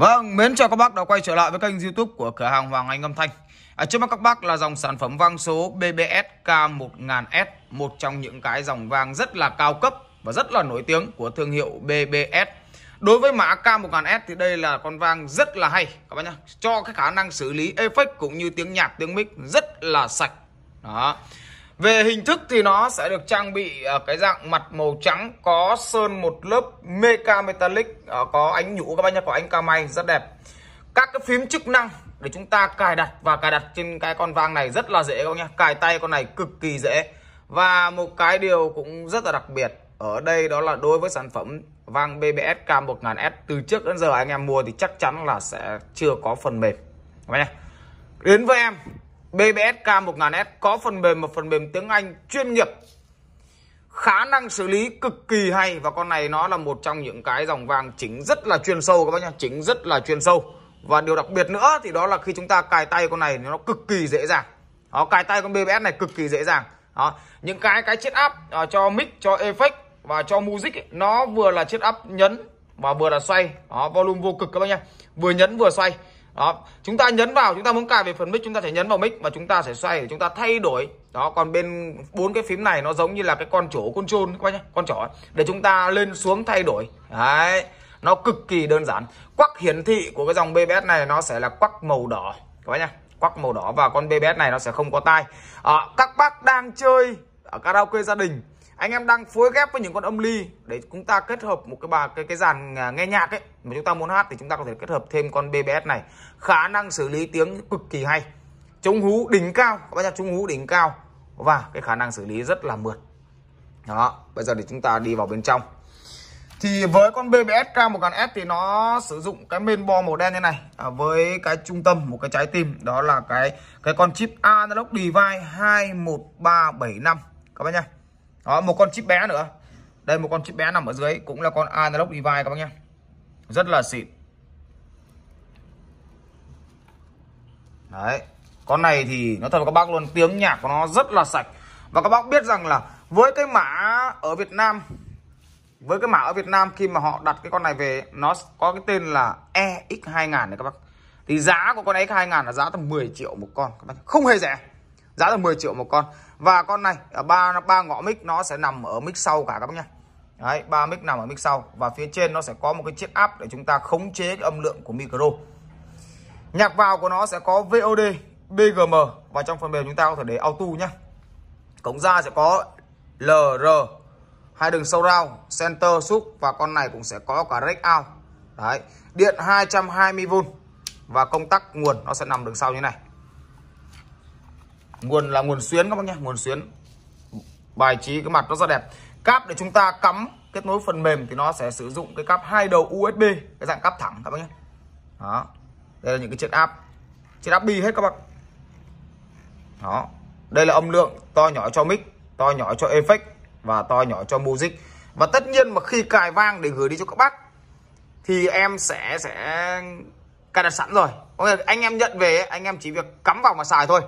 Vâng, mến chào các bác đã quay trở lại với kênh youtube của cửa hàng Hoàng Anh Âm Thanh à, Trước mắt các bác là dòng sản phẩm vang số BBS K1000S Một trong những cái dòng vang rất là cao cấp và rất là nổi tiếng của thương hiệu BBS Đối với mã K1000S thì đây là con vang rất là hay các bác nhá Cho cái khả năng xử lý effect cũng như tiếng nhạc, tiếng mic rất là sạch Đó về hình thức thì nó sẽ được trang bị ờ, cái dạng mặt màu trắng có sơn một lớp mecha metallic ờ, có ánh nhũ các bác nhá có ánh ca may rất đẹp. Các cái phím chức năng để chúng ta cài đặt và cài đặt trên cái con vang này rất là dễ các bác nhé. Cài tay con này cực kỳ dễ. Và một cái điều cũng rất là đặc biệt ở đây đó là đối với sản phẩm vang BBS K1000S từ trước đến giờ anh em mua thì chắc chắn là sẽ chưa có phần mềm. Các bác nhé. Đến với em BBSK 1000S có phần mềm một phần mềm tiếng Anh chuyên nghiệp khả năng xử lý cực kỳ hay và con này nó là một trong những cái dòng vàng chính rất là chuyên sâu các bác nhá chính rất là chuyên sâu và điều đặc biệt nữa thì đó là khi chúng ta cài tay con này nó cực kỳ dễ dàng đó, cài tay con BBS này cực kỳ dễ dàng đó, những cái cái chiết áp uh, à, cho mic cho effect và cho music ấy, nó vừa là chiết áp nhấn và vừa là xoay đó, volume vô cực các bác nhá vừa nhấn vừa xoay đó chúng ta nhấn vào chúng ta muốn cài về phần mic chúng ta sẽ nhấn vào mic và chúng ta sẽ xoay để chúng ta thay đổi đó còn bên bốn cái phím này nó giống như là cái con chỗ con chôn các bác nhé con trỏ để chúng ta lên xuống thay đổi đấy nó cực kỳ đơn giản quắc hiển thị của cái dòng BBS này nó sẽ là quắc màu đỏ các bác nhé quắc màu đỏ và con BBS này nó sẽ không có tai à, các bác đang chơi ở karaoke gia đình anh em đang phối ghép với những con âm ly để chúng ta kết hợp một cái bà cái cái dàn à, nghe nhạc ấy mà chúng ta muốn hát thì chúng ta có thể kết hợp thêm con BBS này khả năng xử lý tiếng cực kỳ hay chống hú đỉnh cao các bác nhá chống hú đỉnh cao và cái khả năng xử lý rất là mượt đó bây giờ thì chúng ta đi vào bên trong thì với con BBS K1000S thì nó sử dụng cái main bo màu đen như này à, với cái trung tâm một cái trái tim đó là cái cái con chip Analog Device 21375 các bác nhá đó một con chip bé nữa đây một con chip bé nằm ở dưới cũng là con analog device các bác nhé rất là xịn đấy con này thì nó thật các bác luôn tiếng nhạc của nó rất là sạch và các bác biết rằng là với cái mã ở Việt Nam với cái mã ở Việt Nam khi mà họ đặt cái con này về nó có cái tên là EX2000 này các bác thì giá của con EX2000 là giá tầm 10 triệu một con các bác không hề rẻ giá tầm 10 triệu một con và con này ở à, ba ba ngõ mic nó sẽ nằm ở mic sau cả các bác nhá Đấy, ba mic nằm ở mic sau và phía trên nó sẽ có một cái chiếc áp để chúng ta khống chế âm lượng của micro. Nhạc vào của nó sẽ có VOD, BGM và trong phần mềm chúng ta có thể để auto nhá. Cổng ra sẽ có LR, hai đường sâu rao, center sub và con này cũng sẽ có cả rec out. Đấy, điện 220V và công tắc nguồn nó sẽ nằm đằng sau như này nguồn là nguồn xuyến các bác nhé nguồn xuyến bài trí cái mặt nó rất đẹp cáp để chúng ta cắm kết nối phần mềm thì nó sẽ sử dụng cái cáp hai đầu USB cái dạng cáp thẳng các bác nhé đó đây là những cái chiếc áp chiếc áp bi hết các bác đó đây là âm lượng to nhỏ cho mic to nhỏ cho effect và to nhỏ cho music và tất nhiên mà khi cài vang để gửi đi cho các bác thì em sẽ sẽ cài đặt sẵn rồi anh em nhận về anh em chỉ việc cắm vào mà xài thôi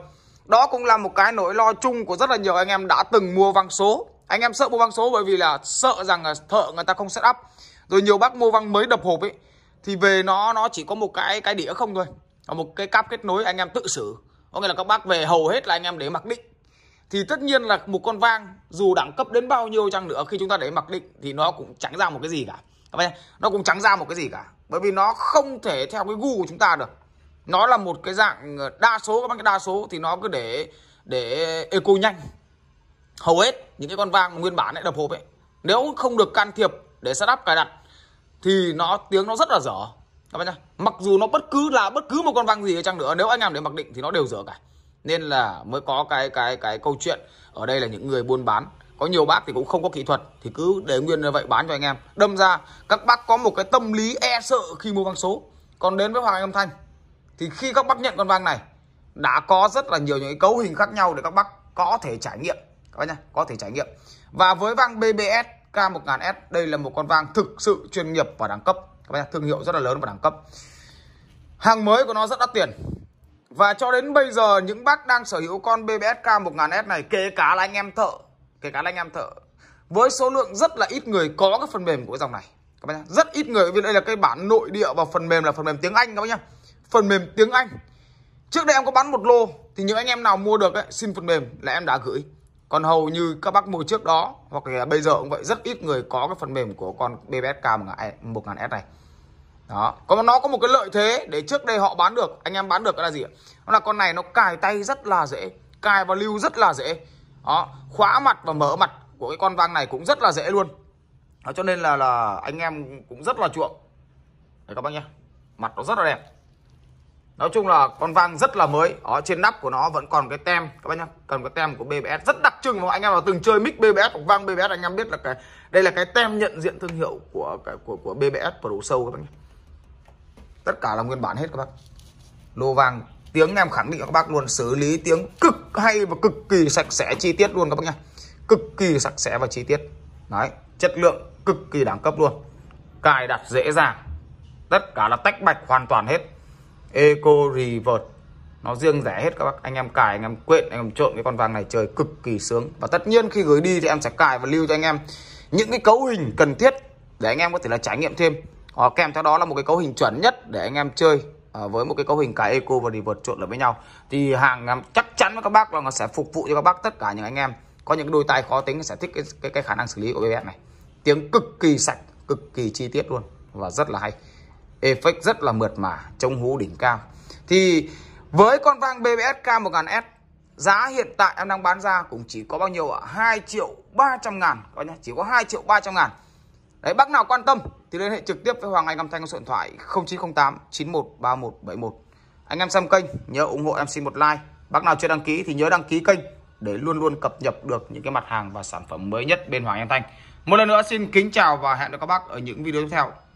đó cũng là một cái nỗi lo chung của rất là nhiều anh em đã từng mua văng số anh em sợ mua văng số bởi vì là sợ rằng là thợ người ta không set up rồi nhiều bác mua văng mới đập hộp ấy thì về nó nó chỉ có một cái cái đĩa không thôi và một cái cáp kết nối anh em tự xử có nghĩa là các bác về hầu hết là anh em để mặc định thì tất nhiên là một con vang dù đẳng cấp đến bao nhiêu chăng nữa khi chúng ta để mặc định thì nó cũng tránh ra một cái gì cả nó cũng tránh ra một cái gì cả bởi vì nó không thể theo cái gu của chúng ta được nó là một cái dạng đa số các bác cái đa số thì nó cứ để để eco nhanh hầu hết những cái con vang nguyên bản ấy đập hộp ấy nếu không được can thiệp để setup cài đặt thì nó tiếng nó rất là dở các bác nhá mặc dù nó bất cứ là bất cứ một con vang gì chăng nữa nếu anh em để mặc định thì nó đều dở cả nên là mới có cái cái cái câu chuyện ở đây là những người buôn bán có nhiều bác thì cũng không có kỹ thuật thì cứ để nguyên như vậy bán cho anh em đâm ra các bác có một cái tâm lý e sợ khi mua vang số còn đến với hoàng anh âm thanh thì khi các bác nhận con vang này đã có rất là nhiều những cái cấu hình khác nhau để các bác có thể trải nghiệm các bác nhá có thể trải nghiệm và với vang BBS K1000S đây là một con vang thực sự chuyên nghiệp và đẳng cấp các bác nhá, thương hiệu rất là lớn và đẳng cấp hàng mới của nó rất đắt tiền và cho đến bây giờ những bác đang sở hữu con BBS K1000S này kể cả là anh em thợ kể cả là anh em thợ với số lượng rất là ít người có cái phần mềm của cái dòng này các bác nhá. rất ít người vì đây là cái bản nội địa và phần mềm là phần mềm tiếng Anh các bác nhá phần mềm tiếng Anh Trước đây em có bán một lô Thì những anh em nào mua được ấy, xin phần mềm là em đã gửi Còn hầu như các bác mua trước đó Hoặc là bây giờ cũng vậy Rất ít người có cái phần mềm của con BBSK 1000S e, này đó còn nó có một cái lợi thế để trước đây họ bán được anh em bán được là gì ạ đó là con này nó cài tay rất là dễ cài và lưu rất là dễ đó khóa mặt và mở mặt của cái con vang này cũng rất là dễ luôn đó, cho nên là là anh em cũng rất là chuộng đấy các bác nhé mặt nó rất là đẹp nói chung là con vang rất là mới ở trên nắp của nó vẫn còn cái tem các bác nhá cần cái tem của BBS rất đặc trưng mà anh em nào từng chơi mic BBS hoặc vang BBS anh em biết là cái đây là cái tem nhận diện thương hiệu của của của, của BBS Pro Show các bác nhá tất cả là nguyên bản hết các bác lô vang tiếng em khẳng định các bác luôn xử lý tiếng cực hay và cực kỳ sạch sẽ chi tiết luôn các bác nhá cực kỳ sạch sẽ và chi tiết đấy chất lượng cực kỳ đẳng cấp luôn cài đặt dễ dàng tất cả là tách bạch hoàn toàn hết Eco Revert nó riêng rẻ hết các bác anh em cài anh em quện anh em trộn cái con vàng này chơi cực kỳ sướng và tất nhiên khi gửi đi thì em sẽ cài và lưu cho anh em những cái cấu hình cần thiết để anh em có thể là trải nghiệm thêm hoặc kèm theo đó là một cái cấu hình chuẩn nhất để anh em chơi à, với một cái cấu hình cài eco và revert trộn lại với nhau thì hàng à, chắc chắn với các bác là nó sẽ phục vụ cho các bác tất cả những anh em có những đôi tay khó tính sẽ thích cái, cái, cái khả năng xử lý của em này tiếng cực kỳ sạch cực kỳ chi tiết luôn và rất là hay effect rất là mượt mà chống hú đỉnh cao thì với con vang BBS K1000S giá hiện tại em đang bán ra cũng chỉ có bao nhiêu ạ 2 triệu 300 ngàn coi nhá chỉ có 2 triệu 300 ngàn đấy bác nào quan tâm thì liên hệ trực tiếp với Hoàng Anh Âm Thanh số điện thoại 0908 913171 anh em xem kênh nhớ ủng hộ em xin một like bác nào chưa đăng ký thì nhớ đăng ký kênh để luôn luôn cập nhật được những cái mặt hàng và sản phẩm mới nhất bên Hoàng Anh Thanh một lần nữa xin kính chào và hẹn gặp các bác ở những video tiếp theo